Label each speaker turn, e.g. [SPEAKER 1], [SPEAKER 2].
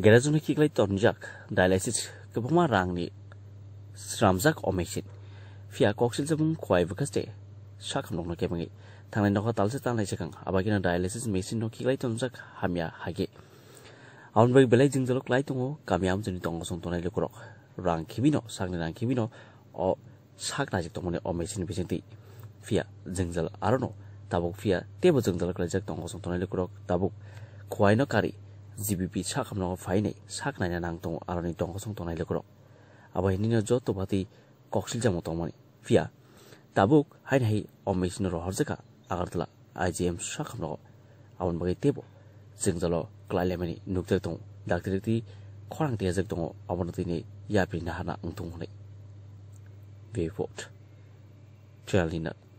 [SPEAKER 1] Gerazumi kiklai tonjak dialysis kebuma rangni sramzak omeshin. Fia koksil zabung kwai vakaste shakam nokno kemangi. Tanglai nokha talse tanglai chakang abagina dialysis machine no kiklay tornjak hamya hagi. Aunbag belai jingjolok lai tongo kamyam jini tongo song tonai lukurok. Rang kibino sangni rang kibino o sak najik tongmone omeshin bisinti. Fia jingjol arono tabuk fia tebo jingjal lai jak tongo song tonai lukurok tabuk kwai no kari জিবিপি সাক আমনগ ফাইনে সাক নাই নাং তং আরনি দং song তং নাইলক রং আবাই নিন যত বাতি ককশিল জামো তংমানি ফিয়া তাবুক হাইন হাই অমেশিন রহর জাকা আগারতলা এম সাক আমনগ আবন বাকি তেব জল ক্লাইলামানি নুকতে তো ডাক্তার তি খরাং তে জাক তং অবনতিনে ইয়াপি নাহানা উংতং হনে বিপদ ট্রায়াল